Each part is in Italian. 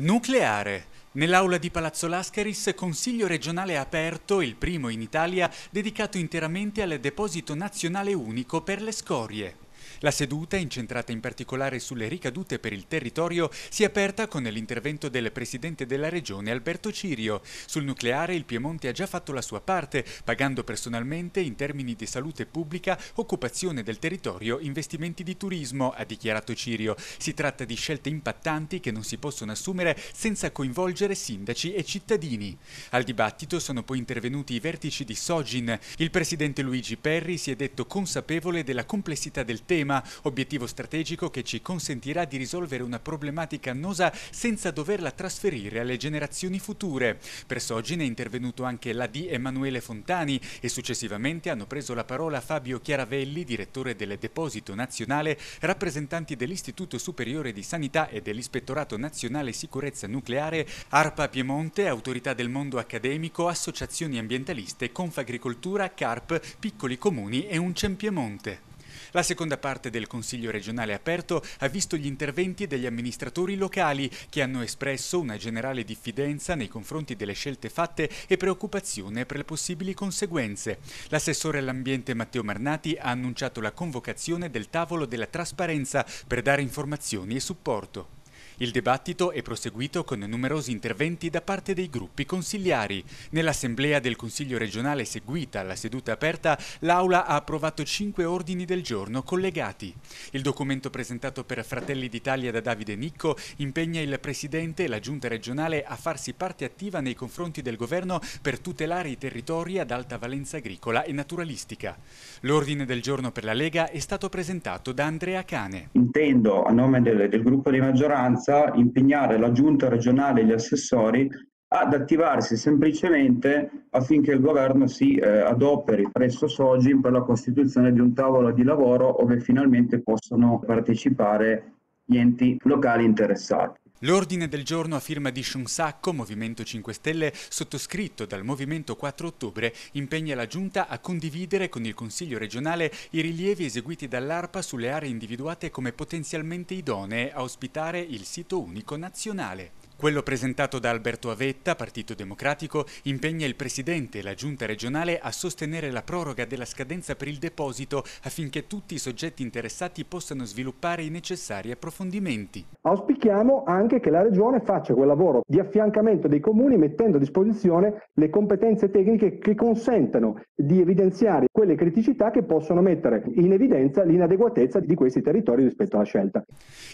Nucleare. Nell'aula di Palazzo Lascaris, Consiglio regionale aperto, il primo in Italia, dedicato interamente al deposito nazionale unico per le scorie. La seduta, incentrata in particolare sulle ricadute per il territorio, si è aperta con l'intervento del Presidente della Regione Alberto Cirio. Sul nucleare il Piemonte ha già fatto la sua parte, pagando personalmente in termini di salute pubblica, occupazione del territorio, investimenti di turismo, ha dichiarato Cirio. Si tratta di scelte impattanti che non si possono assumere senza coinvolgere sindaci e cittadini. Al dibattito sono poi intervenuti i vertici di Sogin. Il Presidente Luigi Perri si è detto consapevole della complessità del tema tema, obiettivo strategico che ci consentirà di risolvere una problematica annosa senza doverla trasferire alle generazioni future. Per Sogine è intervenuto anche l'AD Emanuele Fontani e successivamente hanno preso la parola Fabio Chiaravelli, direttore del Deposito Nazionale, rappresentanti dell'Istituto Superiore di Sanità e dell'Ispettorato Nazionale Sicurezza Nucleare, ARPA Piemonte, autorità del mondo accademico, associazioni ambientaliste, Confagricoltura, CARP, piccoli comuni e un Cempiemonte. La seconda parte del Consiglio regionale aperto ha visto gli interventi degli amministratori locali che hanno espresso una generale diffidenza nei confronti delle scelte fatte e preoccupazione per le possibili conseguenze. L'assessore all'ambiente Matteo Marnati ha annunciato la convocazione del tavolo della trasparenza per dare informazioni e supporto. Il dibattito è proseguito con numerosi interventi da parte dei gruppi consigliari. Nell'assemblea del Consiglio regionale seguita alla seduta aperta, l'Aula ha approvato cinque ordini del giorno collegati. Il documento presentato per Fratelli d'Italia da Davide Nicco impegna il Presidente e la Giunta regionale a farsi parte attiva nei confronti del Governo per tutelare i territori ad alta valenza agricola e naturalistica. L'ordine del giorno per la Lega è stato presentato da Andrea Cane. Intendo, a nome del, del gruppo di maggioranza, maggioranza impegnare la giunta regionale e gli assessori ad attivarsi semplicemente affinché il governo si eh, adoperi presso Sogin per la costituzione di un tavolo di lavoro dove finalmente possono partecipare gli enti locali interessati. L'ordine del giorno a firma di Sciunsacco, Movimento 5 Stelle, sottoscritto dal Movimento 4 Ottobre, impegna la Giunta a condividere con il Consiglio regionale i rilievi eseguiti dall'ARPA sulle aree individuate come potenzialmente idonee a ospitare il sito unico nazionale. Quello presentato da Alberto Avetta, Partito Democratico, impegna il Presidente e la Giunta regionale a sostenere la proroga della scadenza per il deposito affinché tutti i soggetti interessati possano sviluppare i necessari approfondimenti. Auspichiamo anche che la Regione faccia quel lavoro di affiancamento dei comuni mettendo a disposizione le competenze tecniche che consentano di evidenziare quelle criticità che possono mettere in evidenza l'inadeguatezza di questi territori rispetto alla scelta.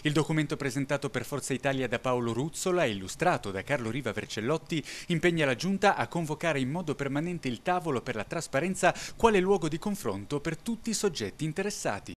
Il documento presentato per Forza Italia da Paolo Ruzzola e illustrato da Carlo Riva Vercellotti, impegna la Giunta a convocare in modo permanente il tavolo per la trasparenza quale luogo di confronto per tutti i soggetti interessati.